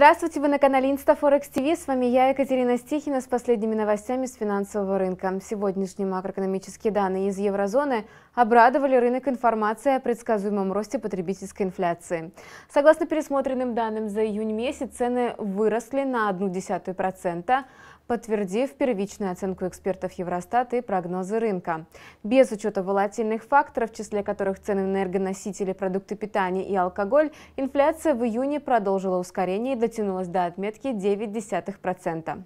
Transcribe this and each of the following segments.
Здравствуйте, вы на канале Инста Форекс ТВ, с вами я, Екатерина Стихина, с последними новостями с финансового рынка. Сегодняшние макроэкономические данные из еврозоны, обрадовали рынок информации о предсказуемом росте потребительской инфляции. Согласно пересмотренным данным за июнь месяц, цены выросли на процента, подтвердив первичную оценку экспертов Евростата и прогнозы рынка. Без учета волатильных факторов, в числе которых цены на энергоносители, продукты питания и алкоголь, инфляция в июне продолжила ускорение и дотянулась до отметки 9%.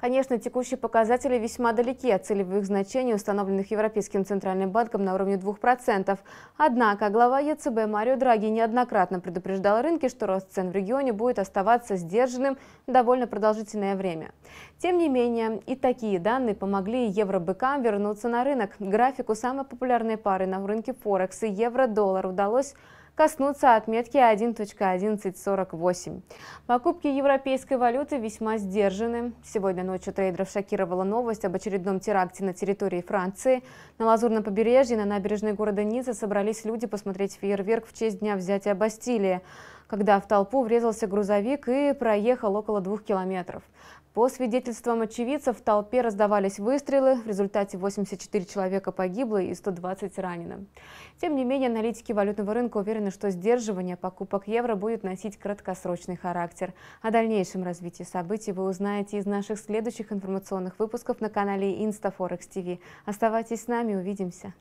Конечно, текущие показатели весьма далеки от целевых значений, установленных Европейским Центральным банком на уровне 2%. Однако глава ЕЦБ Марио Драги неоднократно предупреждал рынки, что рост цен в регионе будет оставаться сдержанным довольно продолжительное время. Тем не менее, и такие данные помогли евробыкам вернуться на рынок. Графику самой популярной пары на рынке Форекс и евро-доллар удалось коснуться отметки 1.1148. Покупки европейской валюты весьма сдержаны. Сегодня ночью трейдеров шокировала новость об очередном теракте на территории Франции. На Лазурном побережье на набережной города Ницца собрались люди посмотреть фейерверк в честь дня взятия Бастилии когда в толпу врезался грузовик и проехал около двух километров. По свидетельствам очевидцев, в толпе раздавались выстрелы, в результате 84 человека погибло и 120 ранено. Тем не менее, аналитики валютного рынка уверены, что сдерживание покупок евро будет носить краткосрочный характер. О дальнейшем развитии событий вы узнаете из наших следующих информационных выпусков на канале InstaForex TV. Оставайтесь с нами, увидимся.